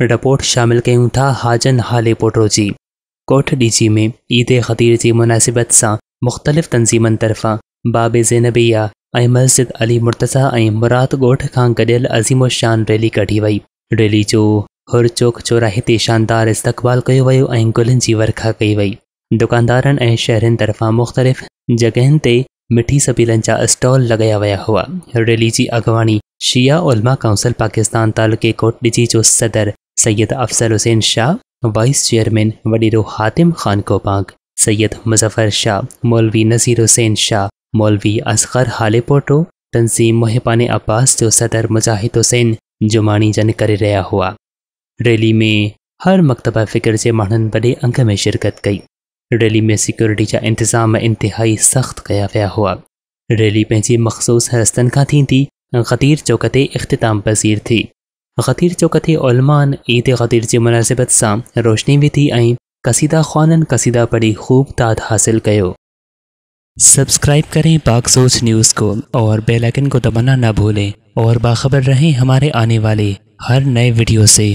report शामिल कयूं था हाजन हाले पोटो कोठ डीजी में ईद ख़दीर जी मुनासिबत सां मुख़्तलिफ़ तनज़ीमनि तरफा बाब ज़ैनबिया ऐं मस्जिद अली मुर्तज़ा ऐं मुराद गोठ का गॾियल अज़ीमो रैली कढी वही रैली जो हुर चौक चौराहे शानदार इस्तक़बाल कयो वियो ऐं वर्खा कई वही दुकानदार ऐं शहरनि तरफ़ां मुख़्तलिफ़ जगह ते मिठी सबीलनि जा स्टॉल लॻाया विया हुआ रैली की अगवाणी शिया उलमा काउंसिल पाकिस्तान तालुके कोट डिजी जो सदर सैयद अफजल हुसैन शाह वाइस चेयरमैन वडीरो हातिम खान कोपांग सैयद मुजफ्फर शाह मौलवी नज़ीर हुसैन शाह मौलवी असगर हाले पोटो तंजीम मोहपान अब्बास जो सदर मुजाहिद हुसैन जुमानी जन कर रहा हुआ रैली में हर मकतबा फ़िक्र के माण्हुनि बड़े अंग में शिरकत कई रैली में सिक्योरिटी का इंतज़ाम इंतहाई सख्त कया विया हुआ रैली पैं मखसूस रस्तनि का थी ख़तीर चौक ते इख़्तिताम थी ग़दीर जो कथे ओलमान ईद ग़दीर जी मुनासिबत से रोशनी भी थी ऐं कसीदा ख़्वाननि कसीदा पढ़ी ख़ूब ताद हासिल कयो सब्सक्राइब करें पाक सोच न्यूज़ को और बेल आइकन को दबाना ना भूलें और बाखबर रहें हमारे आने वाले हर नए वीडियो से